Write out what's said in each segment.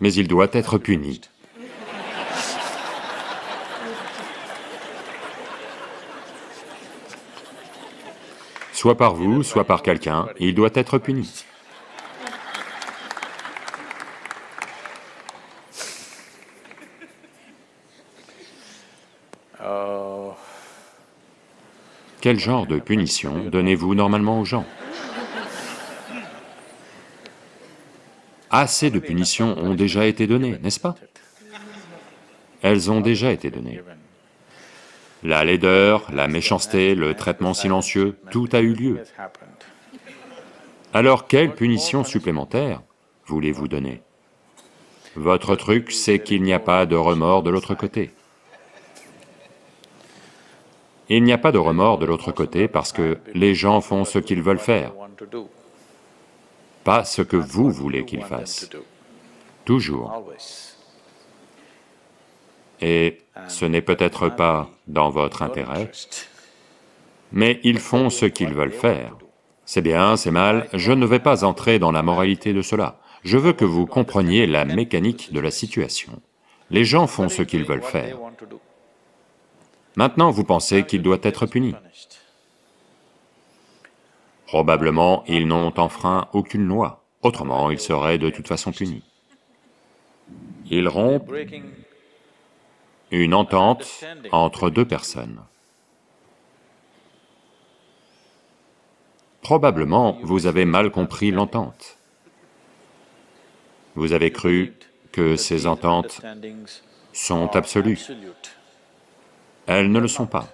mais il doit être puni. Soit par vous, soit par quelqu'un, il doit être puni. Oh. Quel genre de punition donnez-vous normalement aux gens Assez de punitions ont déjà été données, n'est-ce pas Elles ont déjà été données. La laideur, la méchanceté, le traitement silencieux, tout a eu lieu. Alors quelle punition supplémentaire voulez-vous donner Votre truc, c'est qu'il n'y a pas de remords de l'autre côté. Il n'y a pas de remords de l'autre côté parce que les gens font ce qu'ils veulent faire pas ce que vous voulez qu'ils fassent, toujours. Et ce n'est peut-être pas dans votre intérêt, mais ils font ce qu'ils veulent faire. C'est bien, c'est mal, je ne vais pas entrer dans la moralité de cela. Je veux que vous compreniez la mécanique de la situation. Les gens font ce qu'ils veulent faire. Maintenant, vous pensez qu'il doit être puni. Probablement, ils n'ont enfreint aucune loi, autrement ils seraient de toute façon punis. Ils rompent une entente entre deux personnes. Probablement, vous avez mal compris l'entente. Vous avez cru que ces ententes sont absolues. Elles ne le sont pas.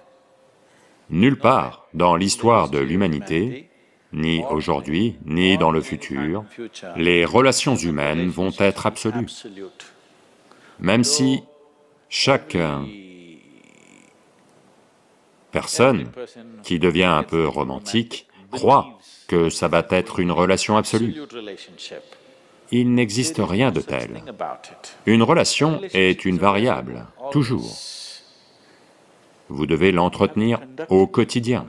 Nulle part dans l'histoire de l'humanité, ni aujourd'hui, ni dans le futur, les relations humaines vont être absolues. Même si chaque personne qui devient un peu romantique croit que ça va être une relation absolue. Il n'existe rien de tel. Une relation est une variable, toujours. Vous devez l'entretenir au quotidien.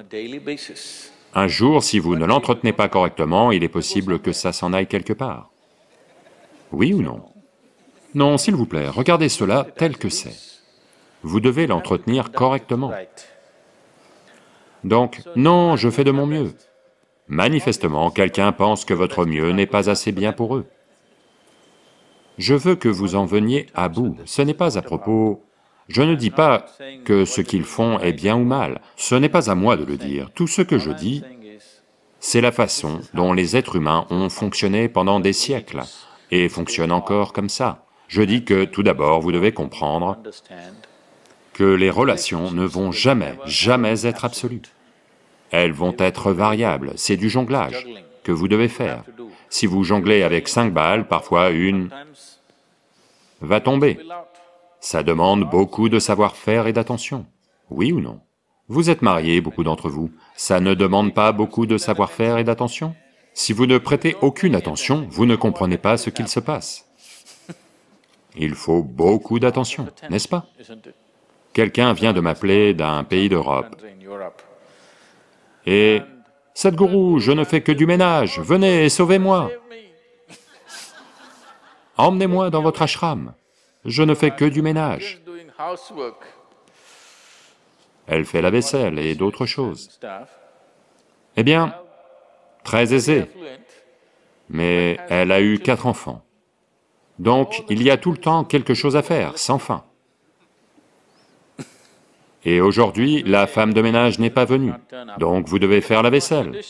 Un jour, si vous ne l'entretenez pas correctement, il est possible que ça s'en aille quelque part. Oui ou non Non, s'il vous plaît, regardez cela tel que c'est. Vous devez l'entretenir correctement. Donc, non, je fais de mon mieux. Manifestement, quelqu'un pense que votre mieux n'est pas assez bien pour eux. Je veux que vous en veniez à bout, ce n'est pas à propos je ne dis pas que ce qu'ils font est bien ou mal, ce n'est pas à moi de le dire. Tout ce que je dis, c'est la façon dont les êtres humains ont fonctionné pendant des siècles et fonctionnent encore comme ça. Je dis que tout d'abord, vous devez comprendre que les relations ne vont jamais, jamais être absolues. Elles vont être variables, c'est du jonglage que vous devez faire. Si vous jonglez avec cinq balles, parfois une va tomber, ça demande beaucoup de savoir-faire et d'attention. Oui ou non Vous êtes mariés, beaucoup d'entre vous. Ça ne demande pas beaucoup de savoir-faire et d'attention Si vous ne prêtez aucune attention, vous ne comprenez pas ce qu'il se passe. Il faut beaucoup d'attention, n'est-ce pas Quelqu'un vient de m'appeler d'un pays d'Europe. Et « Sadhguru, je ne fais que du ménage, venez, sauvez-moi » Emmenez-moi dans votre ashram. Je ne fais que du ménage. Elle fait la vaisselle et d'autres choses. Eh bien, très aisée, mais elle a eu quatre enfants. Donc, il y a tout le temps quelque chose à faire, sans fin. Et aujourd'hui, la femme de ménage n'est pas venue, donc vous devez faire la vaisselle.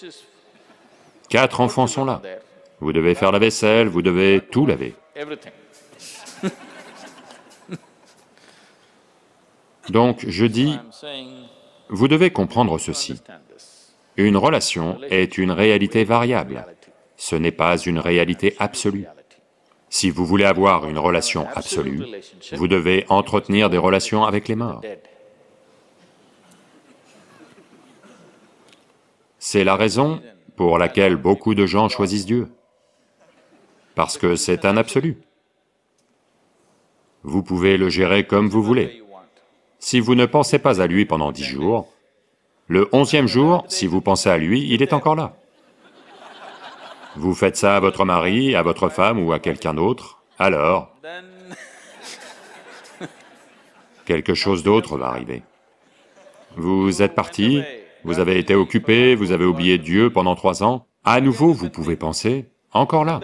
Quatre enfants sont là. Vous devez faire la vaisselle, vous devez tout laver. Donc je dis, vous devez comprendre ceci. Une relation est une réalité variable, ce n'est pas une réalité absolue. Si vous voulez avoir une relation absolue, vous devez entretenir des relations avec les morts. C'est la raison pour laquelle beaucoup de gens choisissent Dieu, parce que c'est un absolu. Vous pouvez le gérer comme vous voulez. Si vous ne pensez pas à lui pendant dix jours, le onzième jour, si vous pensez à lui, il est encore là. Vous faites ça à votre mari, à votre femme ou à quelqu'un d'autre, alors quelque chose d'autre va arriver. Vous êtes parti, vous avez été occupé, vous avez oublié Dieu pendant trois ans, à nouveau vous pouvez penser, encore là.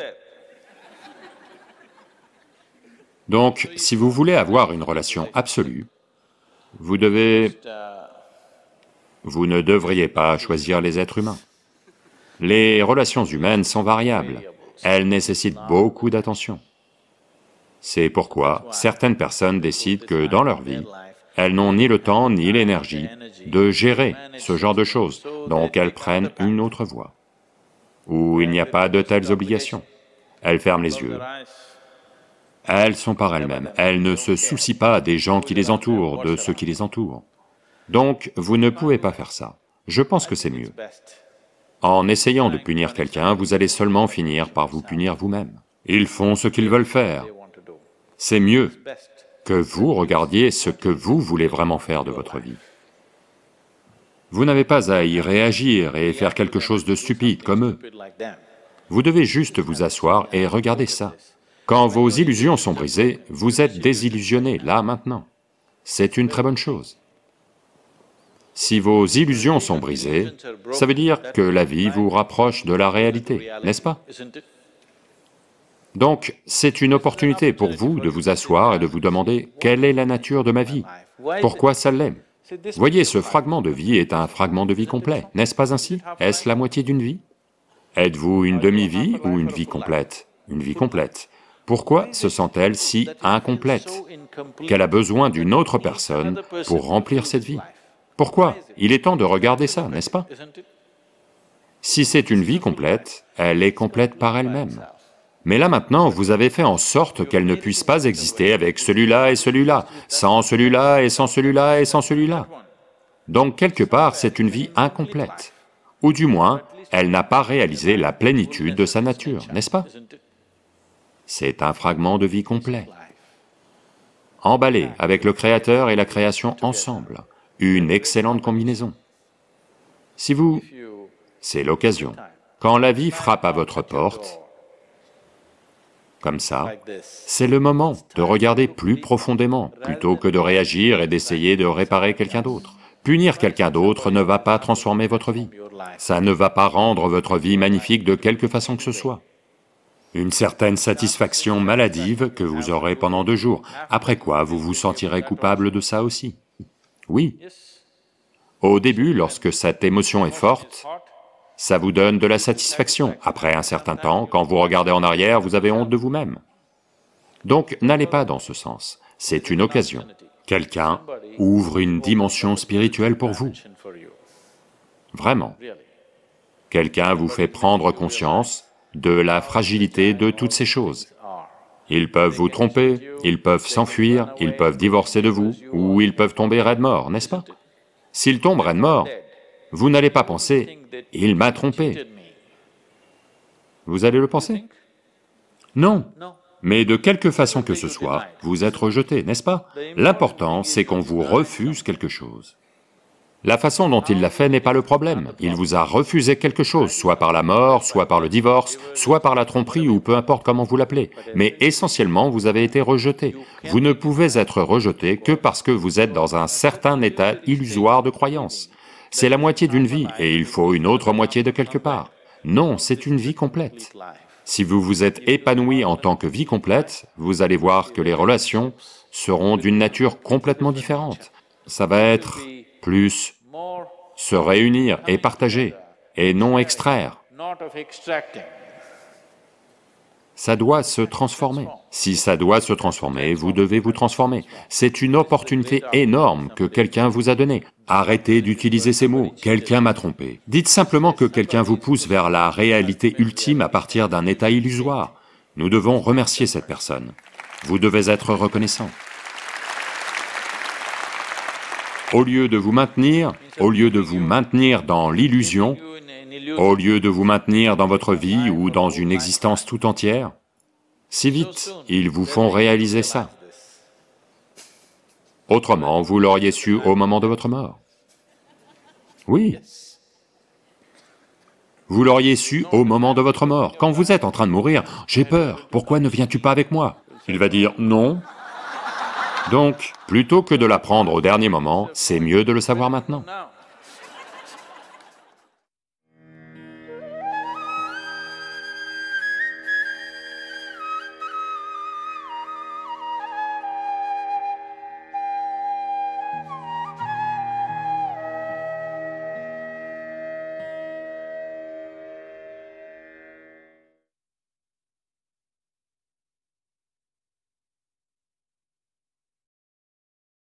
Donc, si vous voulez avoir une relation absolue, vous devez... Vous ne devriez pas choisir les êtres humains. Les relations humaines sont variables, elles nécessitent beaucoup d'attention. C'est pourquoi certaines personnes décident que dans leur vie, elles n'ont ni le temps ni l'énergie de gérer ce genre de choses, donc elles prennent une autre voie, où il n'y a pas de telles obligations. Elles ferment les yeux, elles sont par elles-mêmes, elles ne se soucient pas des gens qui les entourent, de ceux qui les entourent. Donc, vous ne pouvez pas faire ça. Je pense que c'est mieux. En essayant de punir quelqu'un, vous allez seulement finir par vous punir vous-même. Ils font ce qu'ils veulent faire. C'est mieux que vous regardiez ce que vous voulez vraiment faire de votre vie. Vous n'avez pas à y réagir et faire quelque chose de stupide comme eux. Vous devez juste vous asseoir et regarder ça. Quand vos illusions sont brisées, vous êtes désillusionné, là, maintenant. C'est une très bonne chose. Si vos illusions sont brisées, ça veut dire que la vie vous rapproche de la réalité, n'est-ce pas Donc, c'est une opportunité pour vous de vous asseoir et de vous demander quelle est la nature de ma vie, pourquoi ça l'aime. Voyez, ce fragment de vie est un fragment de vie complet, n'est-ce pas ainsi Est-ce la moitié d'une vie Êtes-vous une demi-vie ou une vie complète Une vie complète. Pourquoi se sent-elle si incomplète qu'elle a besoin d'une autre personne pour remplir cette vie Pourquoi Il est temps de regarder ça, n'est-ce pas Si c'est une vie complète, elle est complète par elle-même. Mais là maintenant, vous avez fait en sorte qu'elle ne puisse pas exister avec celui-là et celui-là, sans celui-là et sans celui-là et sans celui-là. Donc quelque part, c'est une vie incomplète, ou du moins, elle n'a pas réalisé la plénitude de sa nature, n'est-ce pas c'est un fragment de vie complet. Emballé avec le Créateur et la création ensemble, une excellente combinaison. Si vous... c'est l'occasion. Quand la vie frappe à votre porte, comme ça, c'est le moment de regarder plus profondément, plutôt que de réagir et d'essayer de réparer quelqu'un d'autre. Punir quelqu'un d'autre ne va pas transformer votre vie. Ça ne va pas rendre votre vie magnifique de quelque façon que ce soit une certaine satisfaction maladive que vous aurez pendant deux jours, après quoi vous vous sentirez coupable de ça aussi. Oui. Au début, lorsque cette émotion est forte, ça vous donne de la satisfaction. Après un certain temps, quand vous regardez en arrière, vous avez honte de vous-même. Donc n'allez pas dans ce sens, c'est une occasion. Quelqu'un ouvre une dimension spirituelle pour vous. Vraiment. Quelqu'un vous fait prendre conscience de la fragilité de toutes ces choses. Ils peuvent vous tromper, ils peuvent s'enfuir, ils peuvent divorcer de vous, ou ils peuvent tomber raide mort, n'est-ce pas S'ils tombent raide mort, vous n'allez pas penser, « il m'a trompé ». Vous allez le penser Non. Mais de quelque façon que ce soit, vous êtes rejeté, n'est-ce pas L'important, c'est qu'on vous refuse quelque chose. La façon dont il l'a fait n'est pas le problème. Il vous a refusé quelque chose, soit par la mort, soit par le divorce, soit par la tromperie ou peu importe comment vous l'appelez. Mais essentiellement, vous avez été rejeté. Vous ne pouvez être rejeté que parce que vous êtes dans un certain état illusoire de croyance. C'est la moitié d'une vie et il faut une autre moitié de quelque part. Non, c'est une vie complète. Si vous vous êtes épanoui en tant que vie complète, vous allez voir que les relations seront d'une nature complètement différente. Ça va être plus se réunir et partager, et non extraire. Ça doit se transformer. Si ça doit se transformer, vous devez vous transformer. C'est une opportunité énorme que quelqu'un vous a donnée. Arrêtez d'utiliser ces mots, quelqu'un m'a trompé. Dites simplement que quelqu'un vous pousse vers la réalité ultime à partir d'un état illusoire. Nous devons remercier cette personne. Vous devez être reconnaissant. Au lieu de vous maintenir, au lieu de vous maintenir dans l'illusion, au lieu de vous maintenir dans votre vie ou dans une existence tout entière, si vite, ils vous font réaliser ça. Autrement, vous l'auriez su au moment de votre mort. Oui. Vous l'auriez su au moment de votre mort. Quand vous êtes en train de mourir, j'ai peur, pourquoi ne viens-tu pas avec moi Il va dire, non, donc, plutôt que de l'apprendre au dernier moment, c'est mieux de le savoir maintenant.